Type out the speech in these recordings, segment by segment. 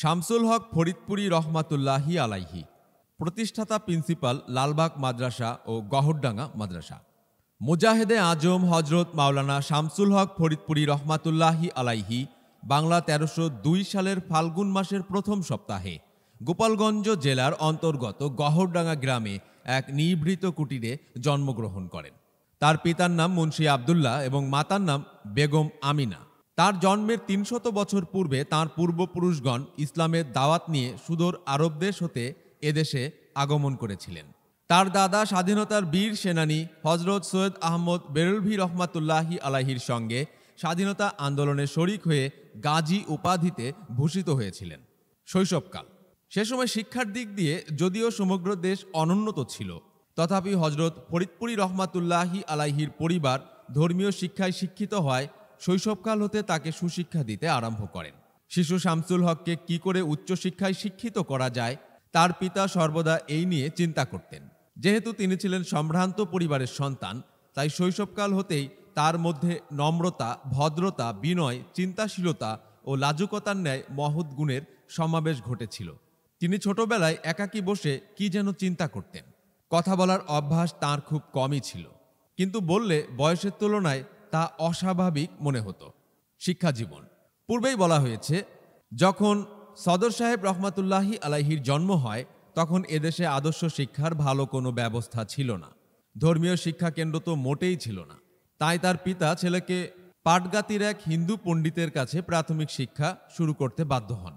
শামসুল হক ফরিদপুরি রহমাতুল্লাহি আলাইহি প্রতিষ্ঠাতা প্রিন্সিপাল লালবাগ মাদ্রাসা ও গহরডাঙ্গা মাদ্রাসা মুজাহেদে আজম হজরত মাওলানা শামসুল হক ফরিদপুরি রহমাতুল্লাহি আলাইহি বাংলা তেরোশো দুই সালের ফাল্গুন মাসের প্রথম সপ্তাহে গোপালগঞ্জ জেলার অন্তর্গত গহরডাঙ্গা গ্রামে এক নিভৃত কুটিরে জন্মগ্রহণ করেন তার পিতার নাম মুন্সী আবদুল্লাহ এবং মাতার নাম বেগম আমিনা তার জন্মের তিনশত বছর পূর্বে তার পূর্বপুরুষগণ ইসলামের দাওয়াত নিয়ে সুদূর আরব দেশ হতে এদেশে আগমন করেছিলেন তার দাদা স্বাধীনতার বীর সেনানী হজরত সৈয়দ আহমদ বেরুলভি রহমাতুল্লাহি আলাহির সঙ্গে স্বাধীনতা আন্দোলনে শরিক হয়ে গাজী উপাধিতে ভূষিত হয়েছিলেন শৈশবকাল সে সময় শিক্ষার দিক দিয়ে যদিও সমগ্র দেশ অনুন্নত ছিল তথাপি হজরত ফরিদপুরি রহমাতুল্লাহি আলাহির পরিবার ধর্মীয় শিক্ষায় শিক্ষিত হয় শৈশবকাল হতে তাকে সুশিক্ষা দিতে আরম্ভ করেন শিশু শামসুল হককে কি করে উচ্চশিক্ষায় শিক্ষিত করা যায় তার পিতা সর্বদা এই নিয়ে চিন্তা করতেন যেহেতু তিনি ছিলেন সম্ভ্রান্ত পরিবারের সন্তান তাই শৈশবকাল হতেই তার মধ্যে নম্রতা ভদ্রতা বিনয় চিন্তাশীলতা ও লাজুকতার ন্যায় মহৎ গুণের সমাবেশ ঘটেছিল তিনি ছোটবেলায় একাকী বসে কি যেন চিন্তা করতেন কথা বলার অভ্যাস তার খুব কমই ছিল কিন্তু বললে বয়সের তুলনায় তা অস্বাভাবিক মনে হতো শিক্ষা জীবন পূর্বেই বলা হয়েছে যখন সদর সাহেব রহমাতুল্লাহি আলাহির জন্ম হয় তখন এদেশে আদর্শ শিক্ষার ভালো কোনো ব্যবস্থা ছিল না ধর্মীয় শিক্ষা কেন্দ্র তো মোটেই ছিল না তাই তার পিতা ছেলেকে পাটগাতির এক হিন্দু পণ্ডিতের কাছে প্রাথমিক শিক্ষা শুরু করতে বাধ্য হন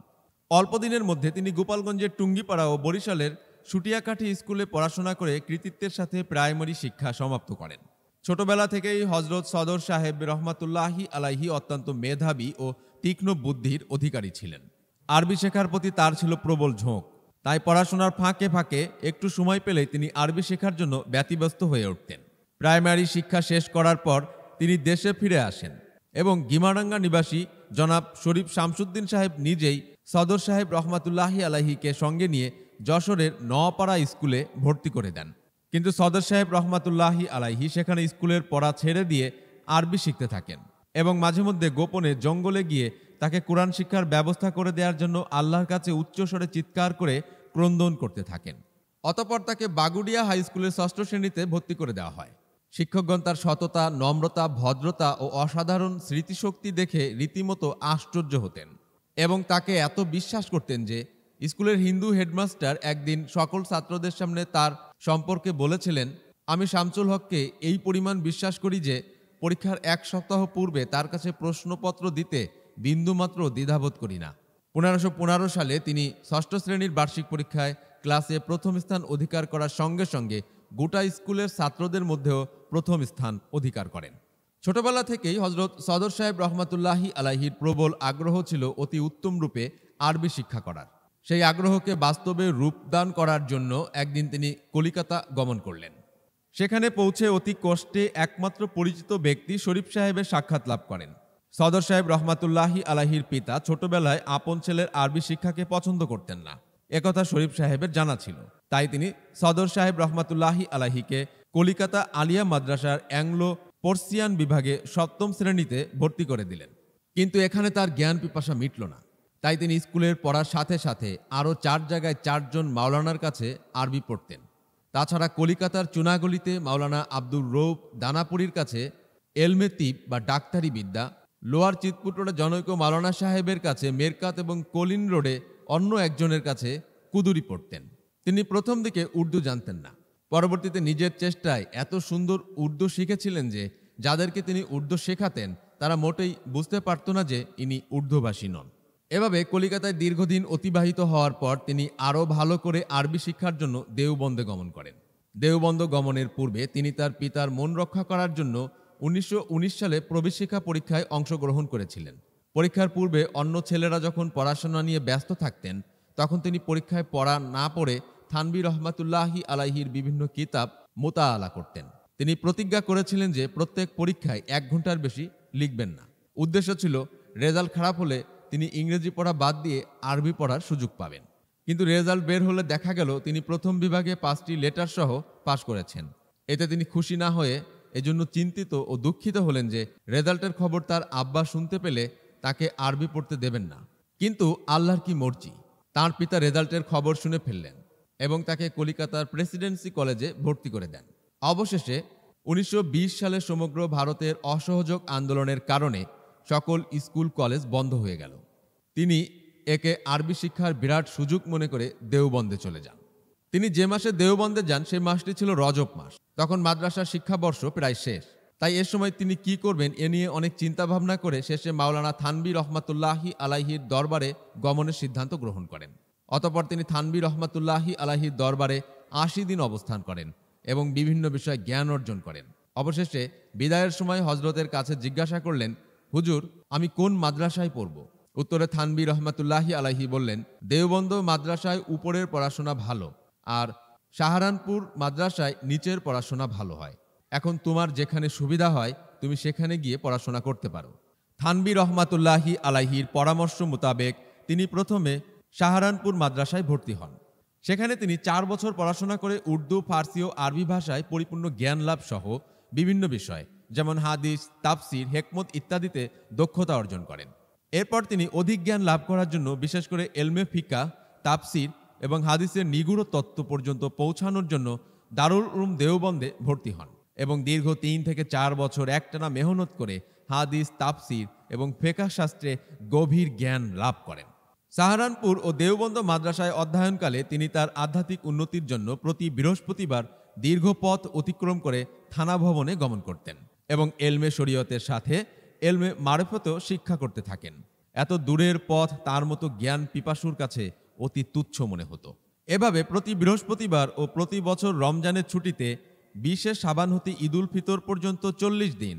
অল্পদিনের মধ্যে তিনি গোপালগঞ্জের টুঙ্গিপাড়া ও বরিশালের সুটিয়াকাঠি স্কুলে পড়াশোনা করে কৃতিত্বের সাথে প্রাইমারি শিক্ষা সমাপ্ত করেন ছোটবেলা থেকেই হজরত সদর সাহেব রহমাতুল্লাহি আলাহি অত্যন্ত মেধাবী ও তীক্ষ্ণ বুদ্ধির অধিকারী ছিলেন আরবি শেখার প্রতি তার ছিল প্রবল ঝোঁক তাই পড়াশোনার ফাঁকে ফাঁকে একটু সময় পেলে তিনি আরবি শেখার জন্য ব্যতিব্যস্ত হয়ে উঠতেন প্রাইমারি শিক্ষা শেষ করার পর তিনি দেশে ফিরে আসেন এবং গিমারাঙ্গা নিবাসী জনাব শরীফ শামসুদ্দিন সাহেব নিজেই সদর সাহেব রহমাতুল্লাহি আলাহিকে সঙ্গে নিয়ে যশোরের নওয়াপাড়া স্কুলে ভর্তি করে দেন কিন্তু সদর সাহেব রহমাতুল্লাহি আলাইহি সেখানে স্কুলের পড়া ছেড়ে দিয়ে আরবি শিখতে থাকেন এবং মাঝে মধ্যে গোপনে জঙ্গলে গিয়ে তাকে কোরআন শিক্ষার ব্যবস্থা করে দেওয়ার জন্য আল্লাহর কাছে উচ্চস্বরে চিৎকার করে ক্রন্দন করতে থাকেন অতপর তাকে বাগুডিয়া হাই স্কুলের ষষ্ঠ শ্রেণীতে ভর্তি করে দেওয়া হয় শিক্ষকগণ তার সততা নম্রতা ভদ্রতা ও অসাধারণ স্মৃতিশক্তি দেখে রীতিমতো আশ্চর্য হতেন এবং তাকে এত বিশ্বাস করতেন যে স্কুলের হিন্দু হেডমাস্টার একদিন সকল ছাত্রদের সামনে তার সম্পর্কে বলেছিলেন আমি শামসুল হককে এই পরিমাণ বিশ্বাস করি যে পরীক্ষার এক সপ্তাহ পূর্বে তার কাছে প্রশ্নপত্র দিতে বিন্দুমাত্র দ্বিধাবোধ করি না পনেরোশো পনেরো সালে তিনি ষষ্ঠ শ্রেণীর বার্ষিক পরীক্ষায় ক্লাসে প্রথম স্থান অধিকার করার সঙ্গে সঙ্গে গোটা স্কুলের ছাত্রদের মধ্যেও প্রথম স্থান অধিকার করেন ছোটবেলা থেকেই হজরত সদর সাহেব রহমাতুল্লাহি আলাহির প্রবল আগ্রহ ছিল অতি উত্তম রূপে আরবি শিক্ষা করার সেই আগ্রহকে বাস্তবে রূপদান করার জন্য একদিন তিনি কলিকাতা গমন করলেন সেখানে পৌঁছে অতি কষ্টে একমাত্র পরিচিত ব্যক্তি শরীফ সাহেবের সাক্ষাৎ লাভ করেন সদর সাহেব রহমাতুল্লাহি আলাহির পিতা ছোটবেলায় আপন ছেলের আরবি শিক্ষাকে পছন্দ করতেন না একথা শরীফ সাহেবের জানা ছিল তাই তিনি সদর সাহেব রহমাতুল্লাহি আলাহিকে কলিকাতা আলিয়া মাদ্রাসার অ্যাংলো পর্সিয়ান বিভাগে সপ্তম শ্রেণীতে ভর্তি করে দিলেন কিন্তু এখানে তার জ্ঞান পিপাসা মিটল না তাই তিনি স্কুলের পড়ার সাথে সাথে আরও চার জায়গায় চারজন মাওলানার কাছে আরবি পড়তেন তাছাড়া কলিকাতার চুনাগলিতে মাওলানা আব্দুর রৌফ দানাপুরীর কাছে এলমেতিব বা ডাক্তারি বিদ্যা লোয়ার চিতপুটরা জনৈক মাওলানা সাহেবের কাছে মেরকাত এবং কলিন রোডে অন্য একজনের কাছে কুদুরি পড়তেন তিনি প্রথম দিকে উর্দু জানতেন না পরবর্তীতে নিজের চেষ্টায় এত সুন্দর উর্দু শিখেছিলেন যে যাদেরকে তিনি উর্দু শেখাতেন তারা মোটেই বুঝতে পারত না যে ইনি উর্দুভাষী নন এভাবে কলিকাতায় দীর্ঘদিন অতিবাহিত হওয়ার পর তিনি আরও ভালো করে আরবি শিক্ষার জন্য দেওবন্দে গমন করেন দেওবন্দ গমনের পূর্বে তিনি তার পিতার মন রক্ষা করার জন্য উনিশশো সালে শিক্ষা পরীক্ষায় অংশগ্রহণ করেছিলেন পরীক্ষার পূর্বে অন্য ছেলেরা যখন পড়াশোনা নিয়ে ব্যস্ত থাকতেন তখন তিনি পরীক্ষায় পড়া না পড়ে থানবি রহমাতুল্লাহি আলাহির বিভিন্ন কিতাব মোতায়ালা করতেন তিনি প্রতিজ্ঞা করেছিলেন যে প্রত্যেক পরীক্ষায় এক ঘন্টার বেশি লিখবেন না উদ্দেশ্য ছিল রেজাল্ট খারাপ হলে তিনি ইংরেজি পড়া বাদ দিয়ে আরবি পড়ার সুযোগ পাবেন কিন্তু রেজাল্ট বের হলে দেখা গেল তিনি প্রথম বিভাগে পাঁচটি লেটার সহ পাশ করেছেন এতে তিনি খুশি না হয়ে এজন্য চিন্তিত ও দুঃখিত হলেন যে রেজাল্টের খবর তার আব্বা শুনতে পেলে তাকে আরবি পড়তে দেবেন না কিন্তু আল্লাহর কি মর্জি তার পিতা রেজাল্টের খবর শুনে ফেললেন এবং তাকে কলিকাতার প্রেসিডেন্সি কলেজে ভর্তি করে দেন অবশেষে উনিশশো সালে সমগ্র ভারতের অসহযোগ আন্দোলনের কারণে সকল স্কুল কলেজ বন্ধ হয়ে গেল তিনি একে আরবি শিক্ষার বিরাট সুযোগ মনে করে দেওবন্দে চলে যান তিনি যে মাসে দেওবন্দে যান সেই মাসটি ছিল রজব মাস তখন মাদ্রাসার শিক্ষাবর্ষ প্রায় শেষ তাই এ সময় তিনি কি করবেন এ নিয়ে অনেক চিন্তাভাবনা করে শেষে মাওলানা থানবি রহমাতুল্লাহি আলাহির দরবারে গমনের সিদ্ধান্ত গ্রহণ করেন অতপর তিনি থানবি রহমাতুল্লাহি আলাহির দরবারে আশি দিন অবস্থান করেন এবং বিভিন্ন বিষয়ে জ্ঞান অর্জন করেন অবশেষে বিদায়ের সময় হজরতের কাছে জিজ্ঞাসা করলেন হুজুর আমি কোন মাদ্রাসায় পড়ব উত্তরে থানবি রহমাতুল্লাহি আলাহি বললেন দেওবন্দ মাদ্রাসায় উপরের পড়াশোনা ভালো আর সাহারানপুর মাদ্রাসায় নিচের পড়াশোনা ভালো হয় এখন তোমার যেখানে সুবিধা হয় তুমি সেখানে গিয়ে পড়াশোনা করতে পারো থানবি রহমাতুল্লাহি আলাহির পরামর্শ মোতাবেক তিনি প্রথমে সাহারানপুর মাদ্রাসায় ভর্তি হন সেখানে তিনি চার বছর পড়াশোনা করে উর্দু ফার্সি ও আরবি ভাষায় পরিপূর্ণ জ্ঞান লাভ সহ বিভিন্ন বিষয় যেমন হাদিস তাফসির হেকমত ইত্যাদিতে দক্ষতা অর্জন করেন এরপর তিনি অধিক জ্ঞান লাভ করার জন্য বিশেষ করে এলমে ফিকা তাপসির এবং হাদিসের নিগুড় তত্ত্ব পর্যন্ত পৌঁছানোর জন্য দারুল উম দেওবন্দে ভর্তি হন এবং দীর্ঘ তিন থেকে চার বছর একটানা মেহনত করে হাদিস তাপসির এবং ফেকা শাস্ত্রে গভীর জ্ঞান লাভ করেন সাহারানপুর ও দেওবন্দ মাদ্রাসায় অধ্যয়নকালে তিনি তার আধ্যাত্মিক উন্নতির জন্য প্রতি বৃহস্পতিবার দীর্ঘ পথ অতিক্রম করে থানা ভবনে গমন করতেন এবং এলমে শরীয়তের সাথে এলমে মারফতও শিক্ষা করতে থাকেন এত দূরের পথ তার মতো জ্ঞান পিপাসুর কাছে অতি তুচ্ছ মনে হতো এভাবে প্রতি বৃহস্পতিবার ও প্রতি বছর রমজানের ছুটিতে বিশে সাবান হতে ঈদুল ফিতর পর্যন্ত চল্লিশ দিন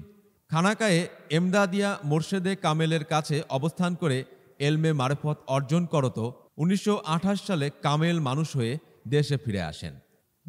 খানাকায়ে এমদাদিয়া মোর্শেদে কামেলের কাছে অবস্থান করে এলমে মারফত অর্জন করত উনিশশো সালে কামেল মানুষ হয়ে দেশে ফিরে আসেন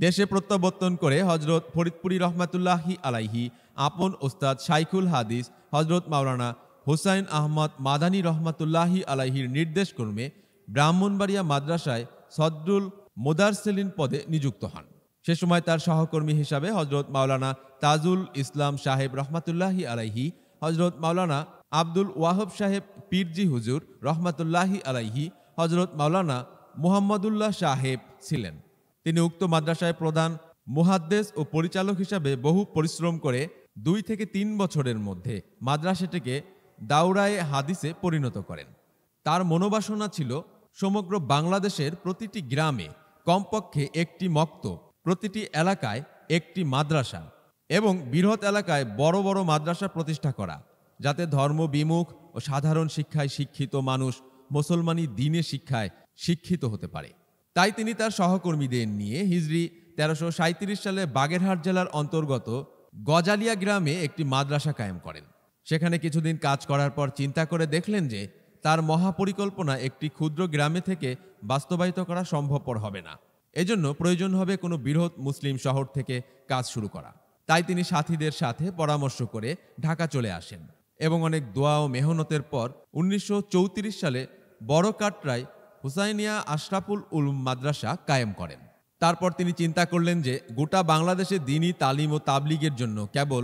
দেশে প্রত্যাবর্তন করে হজরত ফরিদপুরি রহমাতুল্লাহি আলাইহি আপন ওস্তাদ শাইখুল হাদিস হজরত মাওলানা হুসাইন আহমদ মাদানী রহমাতুল্লাহি আলাহির নির্দেশক্রমে ব্রাহ্মণবাড়িয়া মাদ্রাসায় সদরুল মোদারসেলিন পদে নিযুক্ত হন সে সময় তার সহকর্মী হিসাবে হজরত মাওলানা তাজুল ইসলাম সাহেব রহমাতুল্লাহি আলাইহি হজরত মাওলানা আব্দুল ওয়াহব সাহেব পীরজি হুজুর রহমাতুল্লাহি আলাইহি হজরত মাওলানা মোহাম্মদুল্লাহ সাহেব ছিলেন তিনি উক্ত মাদ্রাসায় প্রধান মুহাদ্দেস ও পরিচালক হিসাবে বহু পরিশ্রম করে দুই থেকে তিন বছরের মধ্যে মাদ্রাসাটিকে দাউরায়ে হাদিসে পরিণত করেন তার মনোবাসনা ছিল সমগ্র বাংলাদেশের প্রতিটি গ্রামে কমপক্ষে একটি মক্ত প্রতিটি এলাকায় একটি মাদ্রাসা এবং বৃহৎ এলাকায় বড় বড় মাদ্রাসা প্রতিষ্ঠা করা যাতে ধর্ম বিমুখ ও সাধারণ শিক্ষায় শিক্ষিত মানুষ মুসলমানি দিনে শিক্ষায় শিক্ষিত হতে পারে তাই তিনি তার সহকর্মীদের নিয়ে হিজড়ি তেরোশো সালে বাগেরহাট জেলার অন্তর্গত গজালিয়া গ্রামে একটি মাদ্রাসা কায়েম করেন সেখানে কিছুদিন কাজ করার পর চিন্তা করে দেখলেন যে তার মহাপরিকল্পনা একটি ক্ষুদ্র গ্রামে থেকে বাস্তবায়িত করা সম্ভবপর হবে না এজন্য প্রয়োজন হবে কোনো বৃহৎ মুসলিম শহর থেকে কাজ শুরু করা তাই তিনি সাথীদের সাথে পরামর্শ করে ঢাকা চলে আসেন এবং অনেক দোয়া ও মেহনতের পর উনিশশো সালে বড় কাটরায় হুসাইনিয়া আশরাফুল উলুম মাদ্রাসা কায়েম করেন তারপর তিনি চিন্তা করলেন যে গোটা বাংলাদেশে দিনই তালিম ও তাবলিগের জন্য কেবল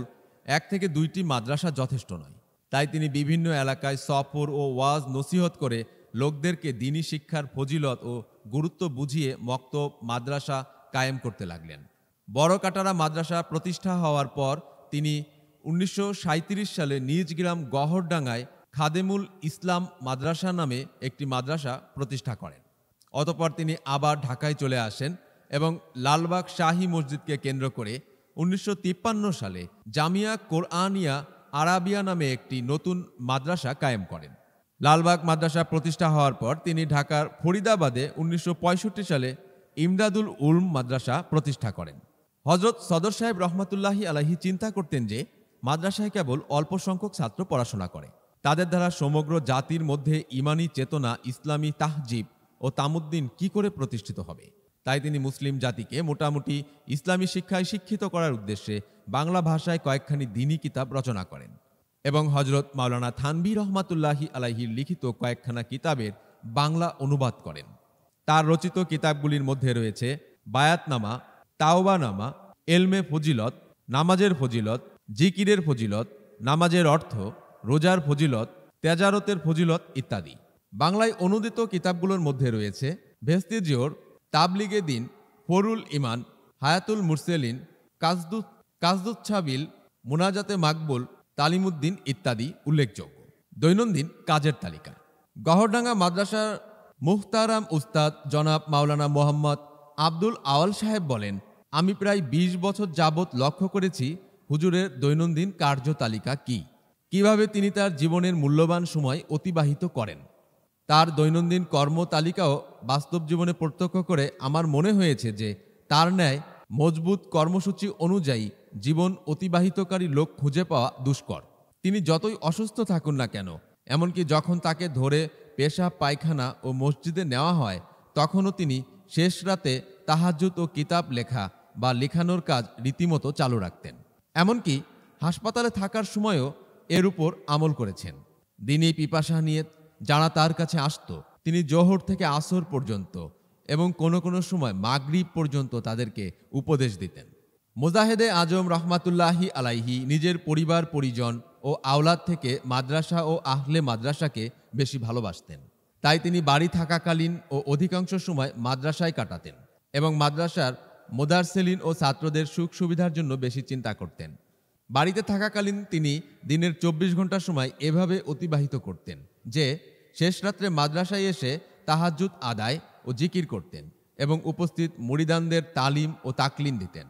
এক থেকে দুইটি মাদ্রাসা যথেষ্ট নয় তাই তিনি বিভিন্ন এলাকায় সফর ও ওয়াজ নসিহত করে লোকদেরকে দিনী শিক্ষার ফজিলত ও গুরুত্ব বুঝিয়ে মক্ত মাদ্রাসা কায়েম করতে লাগলেন বড় কাটারা মাদ্রাসা প্রতিষ্ঠা হওয়ার পর তিনি উনিশশো সালে নিজ গ্রাম গহরডাঙ্গায় খাদেমুল ইসলাম মাদ্রাসা নামে একটি মাদ্রাসা প্রতিষ্ঠা করেন অতপর তিনি আবার ঢাকায় চলে আসেন এবং লালবাগ শাহী মসজিদকে কেন্দ্র করে উনিশশো সালে জামিয়া কোরআনিয়া আরাবিয়া নামে একটি নতুন মাদ্রাসা কায়েম করেন লালবাগ মাদ্রাসা প্রতিষ্ঠা হওয়ার পর তিনি ঢাকার ফরিদাবাদে উনিশশো সালে ইমদাদুল উলম মাদ্রাসা প্রতিষ্ঠা করেন হজরত সদর সাহেব রহমতুল্লাহি আলাহি চিন্তা করতেন যে মাদ্রাসায় কেবল অল্প সংখ্যক ছাত্র পড়াশোনা করে তাদের দ্বারা সমগ্র জাতির মধ্যে ইমানি চেতনা ইসলামী তাহজিব ও তামুদ্দিন কি করে প্রতিষ্ঠিত হবে তাই তিনি মুসলিম জাতিকে মোটামুটি ইসলামী শিক্ষায় শিক্ষিত করার উদ্দেশ্যে বাংলা ভাষায় কয়েকখানি দিনী কিতাব রচনা করেন এবং হজরত মাওলানা থানবি রহমাতুল্লাহি আলাহির লিখিত কয়েকখানা কিতাবের বাংলা অনুবাদ করেন তার রচিত কিতাবগুলির মধ্যে রয়েছে বায়াতনামা তাওবানামা এলমে ফজিলত নামাজের ফজিলত জিকিরের ফজিলত নামাজের অর্থ রোজার ফজিলত তেজারতের ফজিলত ইত্যাদি বাংলায় অনুদিত কিতাবগুলোর মধ্যে রয়েছে ভেস্তিজিওর তাবলিগে দিন ফরুল ইমান হায়াতুল মুরসেলিন কাজদুত কাজদুত ছাবিল মোনাজাতে মাকবুল তালিমুদ্দিন ইত্যাদি উল্লেখযোগ্য দৈনন্দিন কাজের তালিকা গহরডাঙ্গা মাদ্রাসার মুখতারাম উস্তাদ জনাব মাওলানা মোহাম্মদ আব্দুল আওয়াল সাহেব বলেন আমি প্রায় ২০ বছর যাবৎ লক্ষ্য করেছি হুজুরের দৈনন্দিন কার্য তালিকা কী কিভাবে তিনি তার জীবনের মূল্যবান সময় অতিবাহিত করেন তার দৈনন্দিন কর্মতালিকাও বাস্তব জীবনে প্রত্যক্ষ করে আমার মনে হয়েছে যে তার ন্যায় মজবুত কর্মসূচি অনুযায়ী জীবন অতিবাহিতকারী লোক খুঁজে পাওয়া দুষ্কর তিনি যতই অসুস্থ থাকুন না কেন এমনকি যখন তাকে ধরে পেশা পায়খানা ও মসজিদে নেওয়া হয় তখনও তিনি শেষ রাতে তাহাজুত ও কিতাব লেখা বা লেখানোর কাজ রীতিমতো চালু রাখতেন এমনকি হাসপাতালে থাকার সময়ও এর উপর আমল করেছেন দিনই পিপাসা নিয়ে যারা তার কাছে আসত তিনি জোহর থেকে আসর পর্যন্ত এবং কোনো কোনো সময় মাগরিব পর্যন্ত তাদেরকে উপদেশ দিতেন মোজাহেদে আজম রহমাতুল্লাহি আলাইহি নিজের পরিবার পরিজন ও আওলাদ থেকে মাদ্রাসা ও আহলে মাদ্রাসাকে বেশি ভালোবাসতেন তাই তিনি বাড়ি থাকাকালীন ও অধিকাংশ সময় মাদ্রাসায় কাটাতেন এবং মাদ্রাসার মোদারসেলিন ও ছাত্রদের সুখ সুবিধার জন্য বেশি চিন্তা করতেন বাড়িতে থাকাকালীন তিনি দিনের চব্বিশ ঘন্টা সময় এভাবে অতিবাহিত করতেন যে শেষ রাত্রে মাদ্রাসায় এসে তাহাজুত আদায় ও জিকির করতেন এবং উপস্থিত মুড়িদানদের তালিম ও তাকলিম দিতেন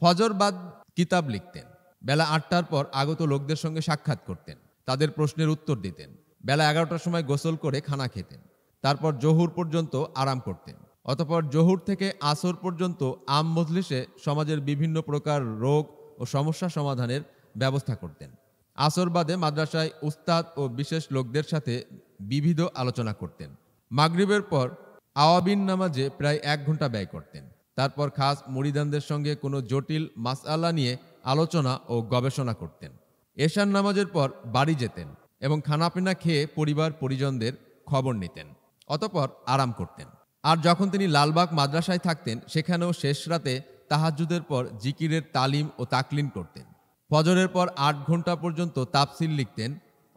ফজরবাদ কিতাব লিখতেন বেলা আটটার পর আগত লোকদের সঙ্গে সাক্ষাৎ করতেন তাদের প্রশ্নের উত্তর দিতেন বেলা এগারোটার সময় গোসল করে খানা খেতেন তারপর জহুর পর্যন্ত আরাম করতেন অতপর জহুর থেকে আসর পর্যন্ত আম মজলিসে সমাজের বিভিন্ন প্রকার রোগ ও সমস্যা সমাধানের ব্যবস্থা করতেন আসর বাদে মাদ্রাসায় উস্তাদ ও বিশেষ লোকদের সাথে বিবিধ আলোচনা করতেন মাগরিবের পর আওয়াবিন নামাজে প্রায় এক ঘন্টা ব্যয় করতেন তারপর খাস মরিদানদের সঙ্গে কোনো জটিল মাসআলা নিয়ে আলোচনা ও গবেষণা করতেন এশান নামাজের পর বাড়ি যেতেন এবং খানাপিনা খেয়ে পরিবার পরিজনদের খবর নিতেন অতপর আরাম করতেন আর যখন তিনি লালবাগ মাদ্রাসায় থাকতেন সেখানেও শেষ রাতে তাহাজুদের পর জিকিরের তালিম ও তাকলিন করতেন ফজরের পর আট ঘন্টা পর্যন্ত তাপসিল লিখতেন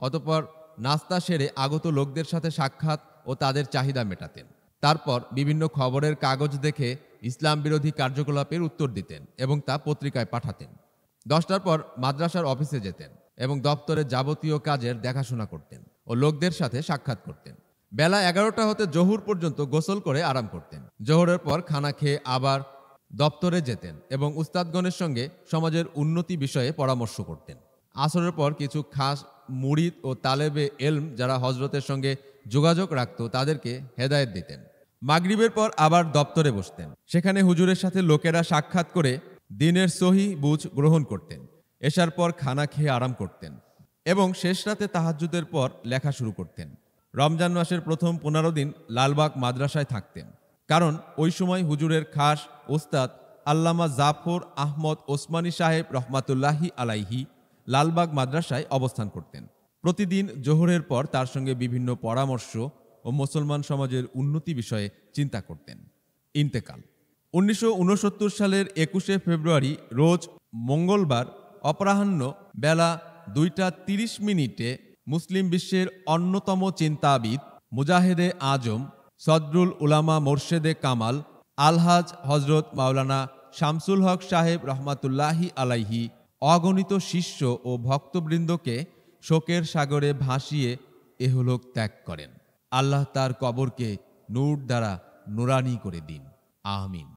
অতপর নাস্তা সেরে আগত লোকদের সাথে সাক্ষাৎ ও তাদের চাহিদা মেটাতেন তারপর বিভিন্ন খবরের কাগজ দেখে ইসলাম বিরোধী কার্যকলাপের উত্তর দিতেন এবং তা পত্রিকায় পাঠাতেন দশটার পর মাদ্রাসার অফিসে যেতেন এবং দপ্তরের যাবতীয় কাজের দেখাশোনা করতেন ও লোকদের সাথে সাক্ষাৎ করতেন বেলা এগারোটা হতে জহুর পর্যন্ত গোসল করে আরাম করতেন জহরের পর খানা খেয়ে আবার দপ্তরে যেতেন এবং উস্তাদগণের সঙ্গে সমাজের উন্নতি বিষয়ে পরামর্শ করতেন আসরের পর কিছু খাস মুরিদ ও তালেবে এলম যারা হজরতের সঙ্গে যোগাযোগ রাখত তাদেরকে হেদায়ত দিতেন মাগরিবের পর আবার দপ্তরে বসতেন সেখানে হুজুরের সাথে লোকেরা সাক্ষাৎ করে দিনের সহি বুঝ গ্রহণ করতেন এসার পর খানা খেয়ে আরাম করতেন এবং শেষ রাতে তাহাজুদের পর লেখা শুরু করতেন রমজান মাসের প্রথম পনেরো দিন লালবাগ মাদ্রাসায় থাকতেন কারণ ওই সময় হুজুরের খাস ওস্তাদ আল্লামা জাফর আহমদ ওসমানী সাহেব রহমাতুল্লাহি আলাইহি লালবাগ মাদ্রাসায় অবস্থান করতেন প্রতিদিন জোহরের পর তার সঙ্গে বিভিন্ন পরামর্শ ও মুসলমান সমাজের উন্নতি বিষয়ে চিন্তা করতেন ইন্তেকাল উনিশশো সালের একুশে ফেব্রুয়ারি রোজ মঙ্গলবার অপরাহ্ন বেলা দুইটা তিরিশ মিনিটে মুসলিম বিশ্বের অন্যতম চিন্তাবিদ মুজাহেদে আজম সদরুল উলামা মোর্শেদে কামাল আলহাজ হজরত মাওলানা শামসুল হক সাহেব রহমাতুল্লাহি আলাইহি অগণিত শিষ্য ও ভক্তবৃন্দকে শোকের সাগরে ভাসিয়ে এহলোক ত্যাগ করেন আল্লাহ তার কবরকে নূর দ্বারা নুরানি করে দিন আহমিন